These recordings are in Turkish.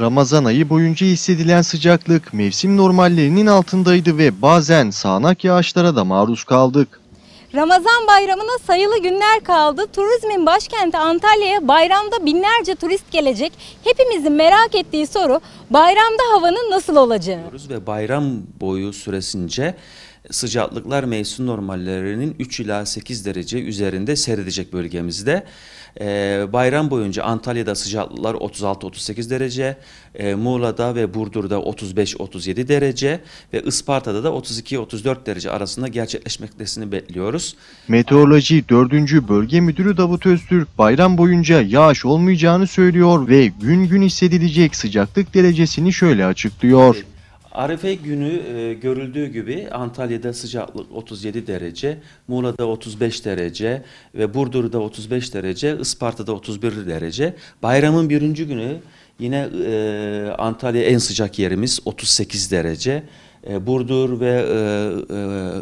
Ramazan ayı boyunca hissedilen sıcaklık mevsim normallerinin altındaydı ve bazen sağanak yağışlara da maruz kaldık. Ramazan bayramına sayılı günler kaldı. Turizmin başkenti Antalya'ya bayramda binlerce turist gelecek. Hepimizin merak ettiği soru bayramda havanın nasıl olacağı. Ve bayram boyu süresince sıcaklıklar mevsim normallerinin 3 ila 8 derece üzerinde seyredecek bölgemizde. E, bayram boyunca Antalya'da sıcaklıklar 36-38 derece, e, Muğla'da ve Burdur'da 35-37 derece ve Isparta'da da 32-34 derece arasında gerçekleşmektesin bekliyoruz. Meteoroloji 4. Bölge Müdürü Davut Öztürk bayram boyunca yağış olmayacağını söylüyor ve gün gün hissedilecek sıcaklık derecesini şöyle açıklıyor. Arife günü e, görüldüğü gibi Antalya'da sıcaklık 37 derece, Muğla'da 35 derece ve Burdur'da 35 derece, Isparta'da 31 derece. Bayramın birinci günü yine e, Antalya en sıcak yerimiz 38 derece. E, Burdur ve e, e,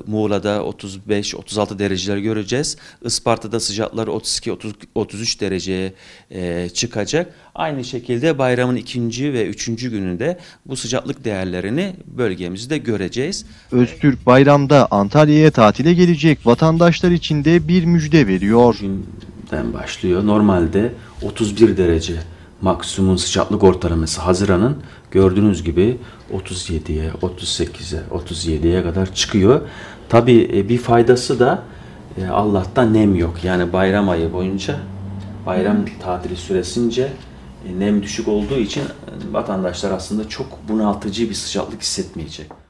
Muğla'da 35-36 dereceler göreceğiz. Isparta'da sıcaklar 32-33 dereceye e, çıkacak. Aynı şekilde bayramın ikinci ve üçüncü gününde bu sıcaklık değerlerini bölgemizde göreceğiz. Öztürk bayramda Antalya'ya tatile gelecek vatandaşlar için de bir müjde veriyor. Günden başlıyor. Normalde 31 derece maksimum sıcaklık ortalaması Haziran'ın gördüğünüz gibi 37'ye, 38'e, 37'ye kadar çıkıyor. Tabi e, bir faydası da e, Allah'tan nem yok. Yani bayram ayı boyunca, bayram tatili süresince e, nem düşük olduğu için vatandaşlar aslında çok bunaltıcı bir sıcaklık hissetmeyecek.